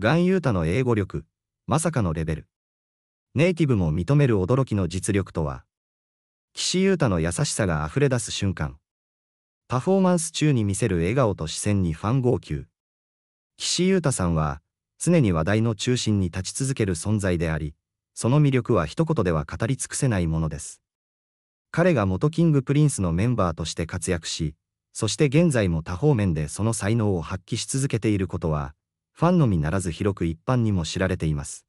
ガンユータの英語力、まさかのレベル。ネイティブも認める驚きの実力とは、岸ユータの優しさが溢れ出す瞬間。パフォーマンス中に見せる笑顔と視線にファン号泣。岸ユータさんは、常に話題の中心に立ち続ける存在であり、その魅力は一言では語り尽くせないものです。彼が元キングプリンスのメンバーとして活躍し、そして現在も多方面でその才能を発揮し続けていることは、ファンのみならず広く一般にも知られています。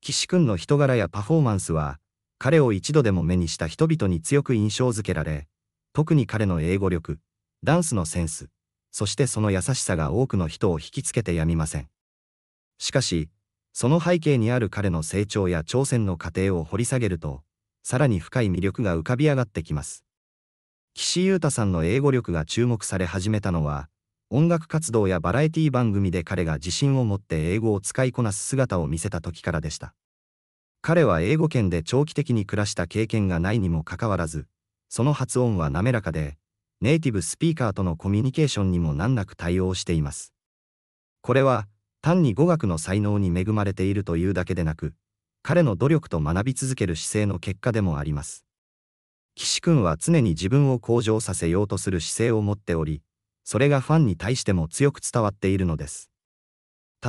岸君の人柄やパフォーマンスは、彼を一度でも目にした人々に強く印象づけられ、特に彼の英語力、ダンスのセンス、そしてその優しさが多くの人を引きつけてやみません。しかし、その背景にある彼の成長や挑戦の過程を掘り下げると、さらに深い魅力が浮かび上がってきます。岸優太さんの英語力が注目され始めたのは、音楽活動やバラエティ番組で彼が自信を持って英語を使いこなす姿を見せた時からでした。彼は英語圏で長期的に暮らした経験がないにもかかわらず、その発音は滑らかで、ネイティブスピーカーとのコミュニケーションにも難なく対応しています。これは、単に語学の才能に恵まれているというだけでなく、彼の努力と学び続ける姿勢の結果でもあります。岸君は常に自分を向上させようとする姿勢を持っており、それがファンに対しても強く伝わっているのです。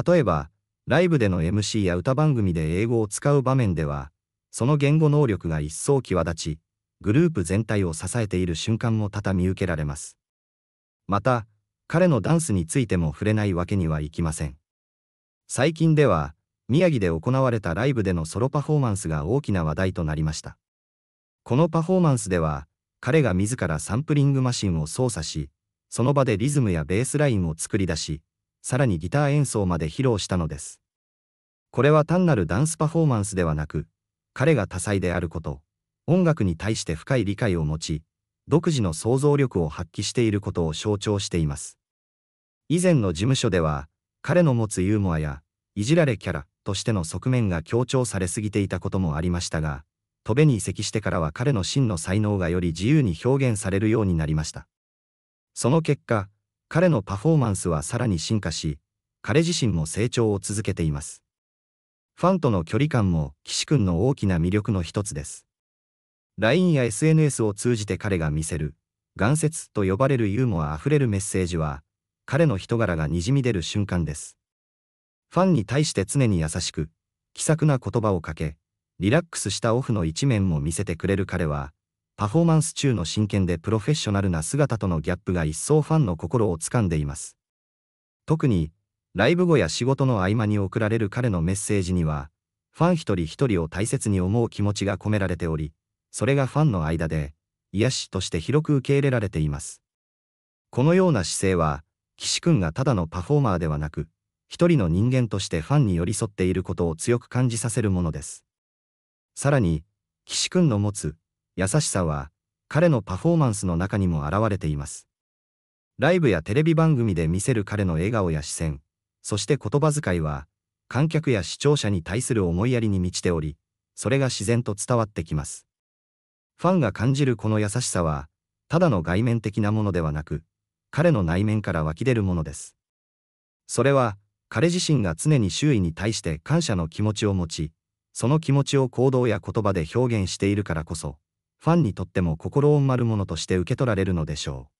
例えば、ライブでの MC や歌番組で英語を使う場面では、その言語能力が一層際立ち、グループ全体を支えている瞬間も多々見受けられます。また、彼のダンスについても触れないわけにはいきません。最近では、宮城で行われたライブでのソロパフォーマンスが大きな話題となりました。このパフォーマンスでは、彼が自らサンプリングマシンを操作し、その場でリズムやベースラインを作り出し、さらにギター演奏まで披露したのです。これは単なるダンスパフォーマンスではなく、彼が多彩であること、音楽に対して深い理解を持ち、独自の想像力を発揮していることを象徴しています。以前の事務所では、彼の持つユーモアや、いじられキャラとしての側面が強調されすぎていたこともありましたが、戸辺に移籍してからは彼の真の才能がより自由に表現されるようになりました。その結果、彼のパフォーマンスはさらに進化し、彼自身も成長を続けています。ファンとの距離感も岸君の大きな魅力の一つです。LINE や SNS を通じて彼が見せる、岩節と呼ばれるユーモアあふれるメッセージは、彼の人柄がにじみ出る瞬間です。ファンに対して常に優しく、気さくな言葉をかけ、リラックスしたオフの一面も見せてくれる彼は、パフォーマンス中の真剣でプロフェッショナルな姿とのギャップが一層ファンの心を掴んでいます。特に、ライブ後や仕事の合間に送られる彼のメッセージには、ファン一人一人を大切に思う気持ちが込められており、それがファンの間で、癒しとして広く受け入れられています。このような姿勢は、岸くんがただのパフォーマーではなく、一人の人間としてファンに寄り添っていることを強く感じさせるものです。さらに、岸くんの持つ優しさは、彼のパフォーマンスの中にも現れています。ライブやテレビ番組で見せる彼の笑顔や視線、そして言葉遣いは、観客や視聴者に対する思いやりに満ちており、それが自然と伝わってきます。ファンが感じるこの優しさは、ただの外面的なものではなく、彼の内面から湧き出るものです。それは、彼自身が常に周囲に対して感謝の気持ちを持ち、その気持ちを行動や言葉で表現しているからこそ、ファンにとっても心をまるものとして受け取られるのでしょう。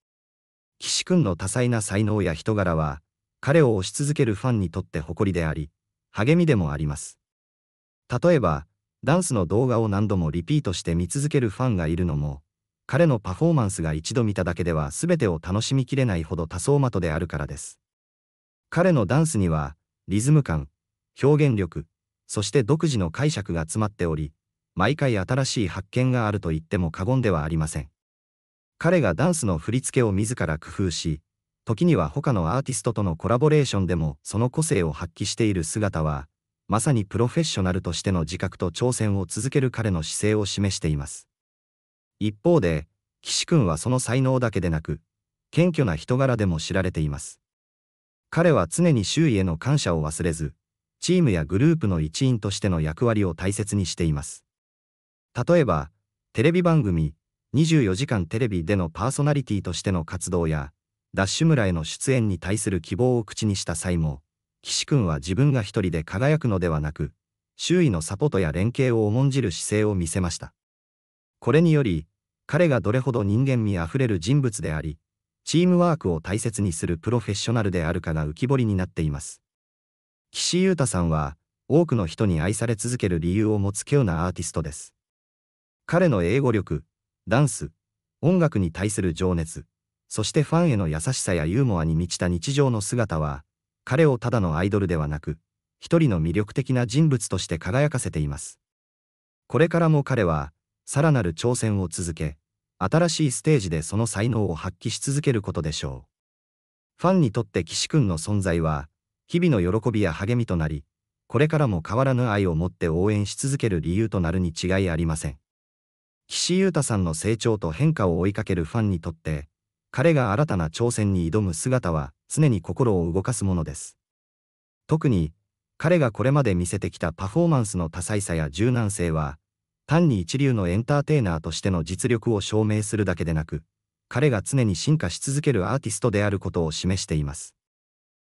岸君の多彩な才能や人柄は、彼を推し続けるファンにとって誇りであり、励みでもあります。例えば、ダンスの動画を何度もリピートして見続けるファンがいるのも、彼のパフォーマンスが一度見ただけでは全てを楽しみきれないほど多層的であるからです。彼のダンスには、リズム感、表現力、そして独自の解釈が詰まっており、毎回新しい発見があると言っても過言ではありません。彼がダンスの振り付けを自ら工夫し、時には他のアーティストとのコラボレーションでもその個性を発揮している姿は、まさにプロフェッショナルとしての自覚と挑戦を続ける彼の姿勢を示しています。一方で、岸君はその才能だけでなく、謙虚な人柄でも知られています。彼は常に周囲への感謝を忘れず、チームやグループの一員としての役割を大切にしています。例えば、テレビ番組、24時間テレビでのパーソナリティとしての活動や、ダッシュ村への出演に対する希望を口にした際も、岸君は自分が一人で輝くのではなく、周囲のサポートや連携を重んじる姿勢を見せました。これにより、彼がどれほど人間味あふれる人物であり、チームワークを大切にするプロフェッショナルであるかが浮き彫りになっています。岸優太さんは、多くの人に愛され続ける理由を持つ稀有なアーティストです。彼の英語力、ダンス、音楽に対する情熱、そしてファンへの優しさやユーモアに満ちた日常の姿は、彼をただのアイドルではなく、一人の魅力的な人物として輝かせています。これからも彼は、さらなる挑戦を続け、新しいステージでその才能を発揮し続けることでしょう。ファンにとって岸くんの存在は、日々の喜びや励みとなり、これからも変わらぬ愛を持って応援し続ける理由となるに違いありません。岸優太さんの成長と変化を追いかけるファンにとって、彼が新たな挑戦に挑む姿は常に心を動かすものです。特に、彼がこれまで見せてきたパフォーマンスの多彩さや柔軟性は、単に一流のエンターテイナーとしての実力を証明するだけでなく、彼が常に進化し続けるアーティストであることを示しています。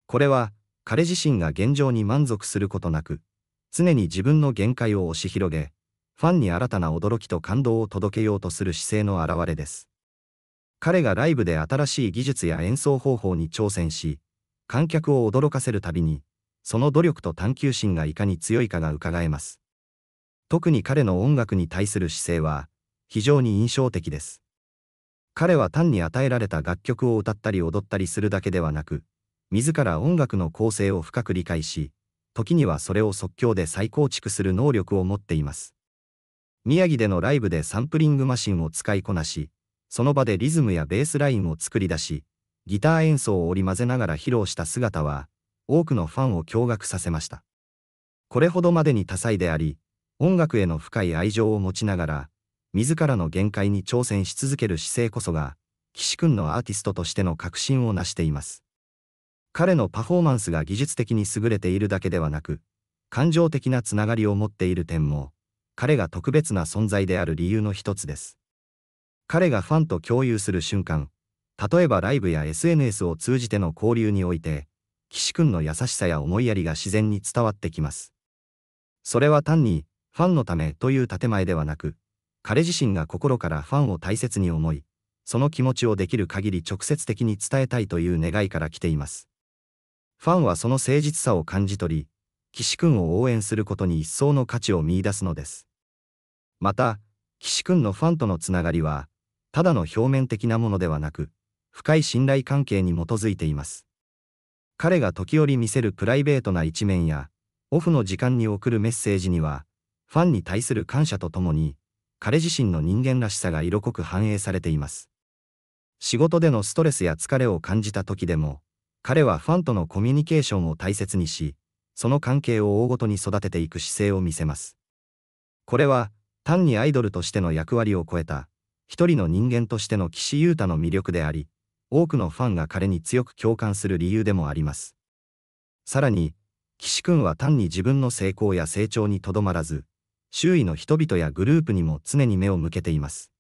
これは、彼自身が現状に満足することなく、常に自分の限界を押し広げ、ファンに新たな驚きと感動を届けようとする姿勢の表れです。彼がライブで新しい技術や演奏方法に挑戦し、観客を驚かせるたびに、その努力と探求心がいかに強いかが伺えます。特に彼の音楽に対する姿勢は、非常に印象的です。彼は単に与えられた楽曲を歌ったり踊ったりするだけではなく、自ら音楽の構成を深く理解し、時にはそれを即興で再構築する能力を持っています。宮城でのライブでサンプリングマシンを使いこなし、その場でリズムやベースラインを作り出し、ギター演奏を織り交ぜながら披露した姿は、多くのファンを驚愕させました。これほどまでに多彩であり、音楽への深い愛情を持ちながら、自らの限界に挑戦し続ける姿勢こそが、岸君のアーティストとしての確信を成しています。彼のパフォーマンスが技術的に優れているだけではなく、感情的なつながりを持っている点も、彼が特別な存在である理由の一つです。彼がファンと共有する瞬間、例えばライブや SNS を通じての交流において、岸くんの優しさや思いやりが自然に伝わってきます。それは単に、ファンのためという建前ではなく、彼自身が心からファンを大切に思い、その気持ちをできる限り直接的に伝えたいという願いから来ています。ファンはその誠実さを感じ取り、岸くんを応援することに一層の価値を見出すのです。また、岸くんのファンとのつながりは、ただの表面的なものではなく、深い信頼関係に基づいています。彼が時折見せるプライベートな一面や、オフの時間に送るメッセージには、ファンに対する感謝とともに、彼自身の人間らしさが色濃く反映されています。仕事でのストレスや疲れを感じた時でも、彼はファンとのコミュニケーションを大切にし、その関係を大ごとに育てていく姿勢を見せます。これは、単にアイドルとしての役割を超えた、一人の人間としての岸優太の魅力であり、多くのファンが彼に強く共感する理由でもあります。さらに、岸くんは単に自分の成功や成長にとどまらず、周囲の人々やグループにも常に目を向けています。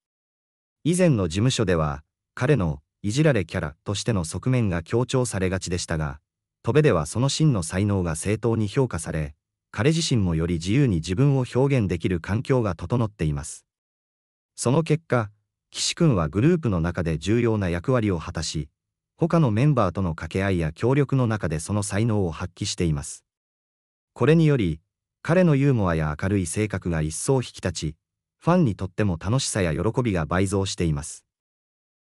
以前の事務所では、彼のいじられキャラとしての側面が強調されがちでしたが、戸部ではその真の才能が正当に評価され、彼自身もより自由に自分を表現できる環境が整っています。その結果、岸君はグループの中で重要な役割を果たし、他のメンバーとの掛け合いや協力の中でその才能を発揮しています。これにより、彼のユーモアや明るい性格が一層引き立ち、ファンにとっても楽しさや喜びが倍増しています。